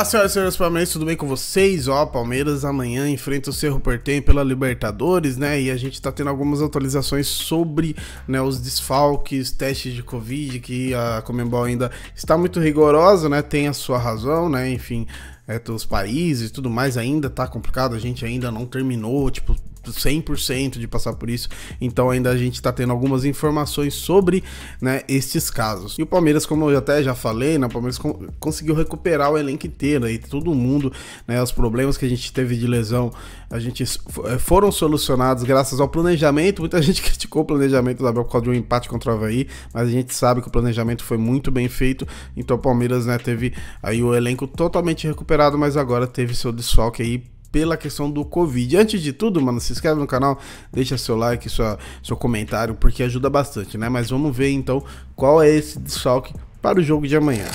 Olá, senhoras e senhores Palmeiras. tudo bem com vocês? Ó, Palmeiras amanhã enfrenta o Cerro Porteño pela Libertadores, né? E a gente tá tendo algumas atualizações sobre né, os desfalques, testes de Covid, que a Comembol ainda está muito rigorosa, né? Tem a sua razão, né? Enfim, é, os países e tudo mais ainda tá complicado, a gente ainda não terminou, tipo, 100% de passar por isso, então ainda a gente está tendo algumas informações sobre né, estes casos. E o Palmeiras, como eu até já falei, né, o Palmeiras conseguiu recuperar o elenco inteiro, aí, todo mundo, né, os problemas que a gente teve de lesão, a gente eh, foram solucionados graças ao planejamento. Muita gente criticou o planejamento da Abel por causa de um empate contra o Havaí, mas a gente sabe que o planejamento foi muito bem feito, então o Palmeiras né, teve aí o elenco totalmente recuperado, mas agora teve seu desfalque aí pela questão do Covid. Antes de tudo, mano, se inscreve no canal, deixa seu like, sua, seu comentário, porque ajuda bastante, né? Mas vamos ver então qual é esse desfalque para o jogo de amanhã.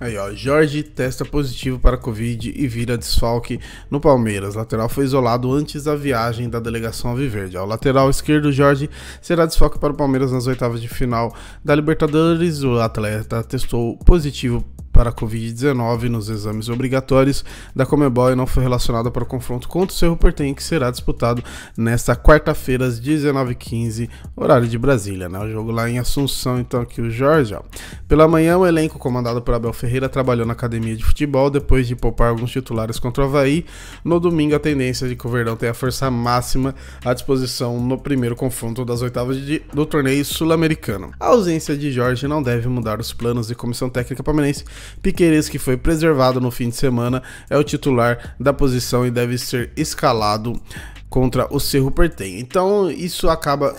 Aí, ó, Jorge testa positivo para Covid e vira desfalque no Palmeiras. Lateral foi isolado antes da viagem da delegação Alviverde. O lateral esquerdo, Jorge, será desfalque para o Palmeiras nas oitavas de final da Libertadores. O atleta testou positivo para a Covid-19 nos exames obrigatórios da Comebol e não foi relacionada para o confronto contra o Cerro Portenho, que será disputado nesta quarta-feira às 19h15, horário de Brasília, né? O jogo lá em Assunção, então aqui o Jorge. Ó. Pela manhã, o elenco comandado por Abel Ferreira trabalhou na academia de futebol depois de poupar alguns titulares contra o Havaí. No domingo, a tendência é de que o Verdão tenha a força máxima à disposição no primeiro confronto das oitavas de, do torneio sul-americano. A ausência de Jorge não deve mudar os planos de comissão técnica palmeirense Piqueires, que foi preservado no fim de semana, é o titular da posição e deve ser escalado contra o Cerro Pertém. Então, isso acaba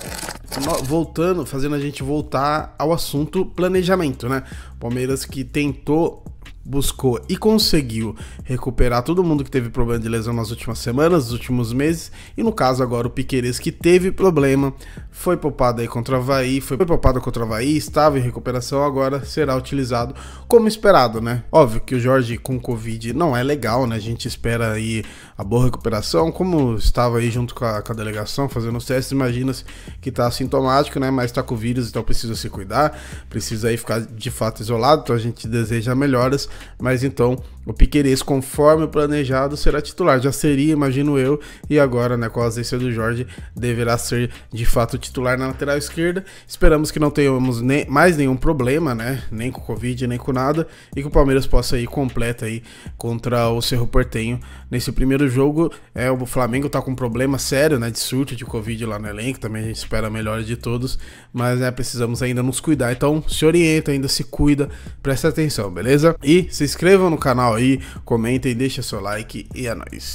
voltando, fazendo a gente voltar ao assunto planejamento, né? Palmeiras que tentou buscou e conseguiu recuperar todo mundo que teve problema de lesão nas últimas semanas, nos últimos meses, e no caso agora o Piqueires que teve problema, foi poupado aí contra o Havaí, foi poupado contra o Havaí, estava em recuperação, agora será utilizado como esperado, né? Óbvio que o Jorge com Covid não é legal, né? A gente espera aí a boa recuperação, como estava aí junto com a, com a delegação fazendo os testes, imagina que está sintomático, né? Mas está com o vírus, então precisa se cuidar, precisa aí ficar de fato isolado, então a gente deseja melhoras mas então o Piqueires, conforme planejado, será titular. Já seria, imagino eu, e agora, né, com a ausência do Jorge, deverá ser de fato titular na lateral esquerda. Esperamos que não tenhamos nem, mais nenhum problema, né, nem com Covid, nem com nada, e que o Palmeiras possa ir completo aí contra o Cerro Portenho nesse primeiro jogo. É, o Flamengo tá com um problema sério, né, de surto de Covid lá no elenco, também a gente espera a melhor de todos, mas, né, precisamos ainda nos cuidar. Então, se orienta, ainda se cuida, presta atenção, beleza? E se inscrevam no canal aí, comentem, deixem seu like e é nóis.